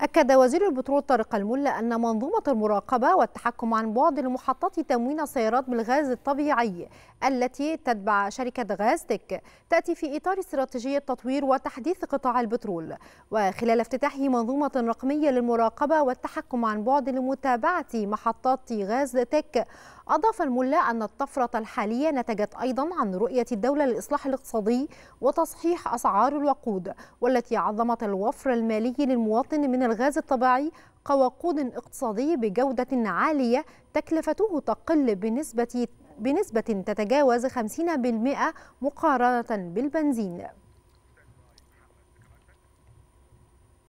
أكد وزير البترول طارق الملا أن منظومة المراقبة والتحكم عن بعد لمحطات تموين سيارات بالغاز الطبيعي التي تتبع شركة غازتك تأتي في إطار استراتيجية تطوير وتحديث قطاع البترول وخلال افتتاحه منظومة رقمية للمراقبة والتحكم عن بعد لمتابعة محطات غاز تك أضاف الملا أن الطفرة الحالية نتجت أيضا عن رؤية الدولة للإصلاح الاقتصادي وتصحيح أسعار الوقود والتي عظمت الوفر المالي للمواطن من الغاز الطبيعي كوقود اقتصادي بجودة عالية تكلفته تقل بنسبة بنسبة تتجاوز 50% مقارنة بالبنزين